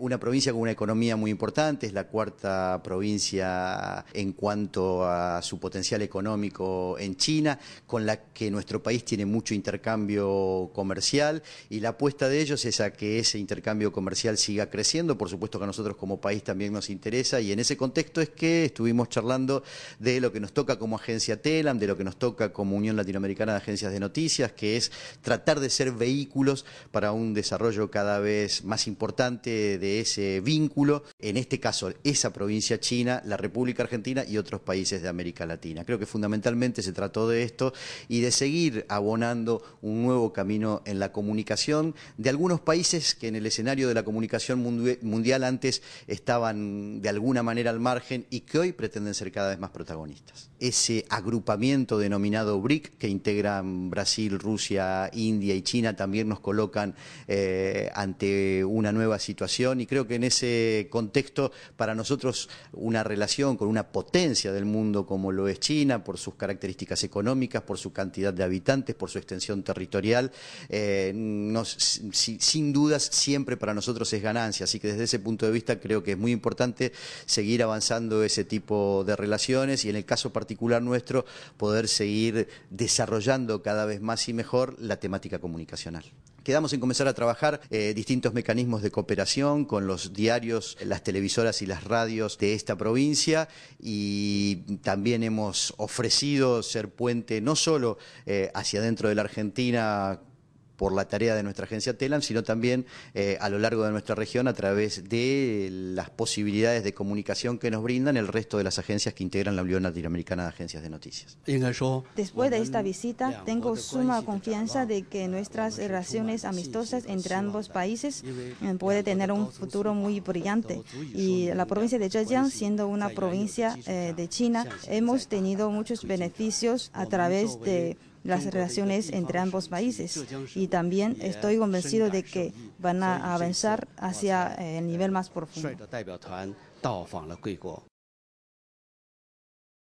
Una provincia con una economía muy importante, es la cuarta provincia en cuanto a su potencial económico en China, con la que nuestro país tiene mucho intercambio comercial y la apuesta de ellos es a que ese intercambio comercial siga creciendo, por supuesto que a nosotros como país también nos interesa y en ese contexto es que estuvimos charlando de lo que nos toca como agencia TELAM, de lo que nos toca como Unión Latinoamericana de Agencias de Noticias, que es tratar de ser vehículos para un desarrollo cada vez más importante de ese vínculo, en este caso esa provincia china, la República Argentina y otros países de América Latina. Creo que fundamentalmente se trató de esto y de seguir abonando un nuevo camino en la comunicación de algunos países que en el escenario de la comunicación mundial antes estaban de alguna manera al margen y que hoy pretenden ser cada vez más protagonistas. Ese agrupamiento denominado BRIC, que integran Brasil, Rusia, India y China, también nos colocan eh, ante una nueva situación y creo que en ese contexto para nosotros una relación con una potencia del mundo como lo es China, por sus características económicas, por su cantidad de habitantes, por su extensión territorial, eh, sin dudas siempre para nosotros es ganancia, así que desde ese punto de vista creo que es muy importante seguir avanzando ese tipo de relaciones y en el caso particular nuestro poder seguir desarrollando cada vez más y mejor la temática comunicacional quedamos en comenzar a trabajar eh, distintos mecanismos de cooperación con los diarios, las televisoras y las radios de esta provincia y también hemos ofrecido ser puente no solo eh, hacia dentro de la Argentina por la tarea de nuestra agencia TELAN, sino también eh, a lo largo de nuestra región a través de las posibilidades de comunicación que nos brindan el resto de las agencias que integran la Unión Latinoamericana de Agencias de Noticias. Después de esta visita, tengo suma confianza de que nuestras relaciones amistosas entre ambos países eh, puede tener un futuro muy brillante. Y la provincia de Zhejiang, siendo una provincia eh, de China, hemos tenido muchos beneficios a través de las relaciones entre ambos países. Y también estoy convencido de que van a avanzar hacia el nivel más profundo.